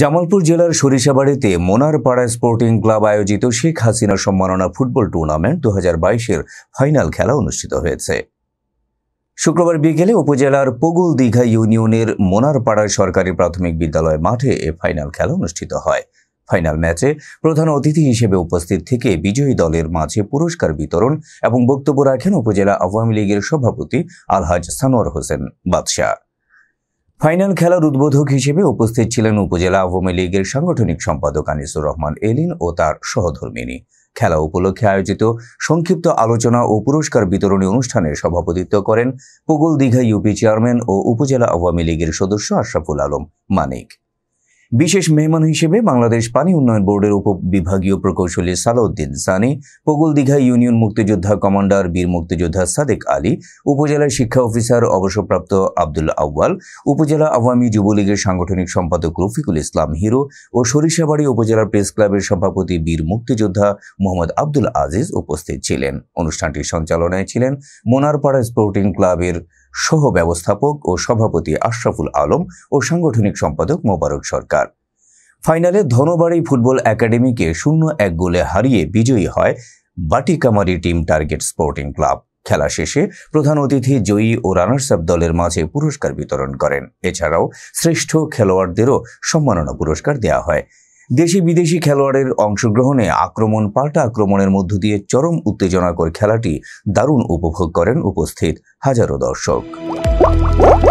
জামালপুর জেলার সরিষাবাড়িতে পাড়া sporting club আয়োজিত শেখ হাসিনা সম্মাননা ফুটবল টুর্নামেন্ট দু হাজার ফাইনাল খেলা অনুষ্ঠিত হয়েছে শুক্রবার বিকেলে উপজেলার পগুল দীঘা ইউনিয়নের মোনারপাড়া সরকারি প্রাথমিক বিদ্যালয় মাঠে এ ফাইনাল খেলা অনুষ্ঠিত হয় ফাইনাল ম্যাচে প্রধান অতিথি হিসেবে উপস্থিত থেকে বিজয়ী দলের মাঝে পুরস্কার বিতরণ এবং বক্তব্য রাখেন উপজেলা আওয়ামী লীগের সভাপতি আলহাজ সানোয়ার হোসেন বাদশাহ ফাইনাল খেলার উদ্বোধক হিসেবে উপস্থিত ছিলেন উপজেলা আওয়ামী লীগের সাংগঠনিক সম্পাদক আনিসুর রহমান এলিন ও তার সহধর্মিনী খেলা উপলক্ষে আয়োজিত সংক্ষিপ্ত আলোচনা ও পুরস্কার বিতরণী অনুষ্ঠানে সভাপতিত্ব করেন পুগল দীঘা ইউপি চেয়ারম্যান ও উপজেলা আওয়ামী লীগের সদস্য আশরাফুল আলম মানিক বিশেষ মেহমান হিসেবে বাংলাদেশ পানি উন্নয়ন বোর্ডের উপবিভাগীয় প্রকৌশলী সালাউদ্দিন সানি দীঘা ইউনিয়ন মুক্তিযোদ্ধা কমান্ডার বীর মুক্তিযোদ্ধা সাদেক আলী উপজেলার শিক্ষা অফিসার অবসরপ্রাপ্ত আব্দুল আউ্বাল উপজেলা আওয়ামী যুবলীগের সাংগঠনিক সম্পাদক রফিকুল ইসলাম হিরো ও সরিষাবাড়ি উপজেলার প্রেস ক্লাবের সভাপতি বীর মুক্তিযোদ্ধা মোহাম্মদ আব্দুল আজিজ উপস্থিত ছিলেন অনুষ্ঠানটির সঞ্চালনায় ছিলেন মোনারপাড়া স্পোর্টিং ক্লাবের সহ ব্যবস্থাপক ও সভাপতি আশরাফুল আলম ও সাংগঠনিক সম্পাদক মোবারক সরকার ফাইনালে ধনবাড়ি ফুটবল একাডেমিকে শূন্য এক গোলে হারিয়ে বিজয়ী হয় Batikamari team target sporting club খেলা শেষে প্রধান অতিথি জয়ী ও রানার্স আপ দলের মাঝে পুরস্কার বিতরণ করেন এছাড়াও শ্রেষ্ঠ খেলোয়াড়দেরও সম্মাননা পুরস্কার দেওয়া হয় দেশি বিদেশি খেলোয়াড়ের অংশগ্রহণে আক্রমণ পাল্টা আক্রমণের মধ্য দিয়ে চরম উত্তেজনাকর খেলাটি দারুণ উপভোগ করেন উপস্থিত হাজারো দর্শক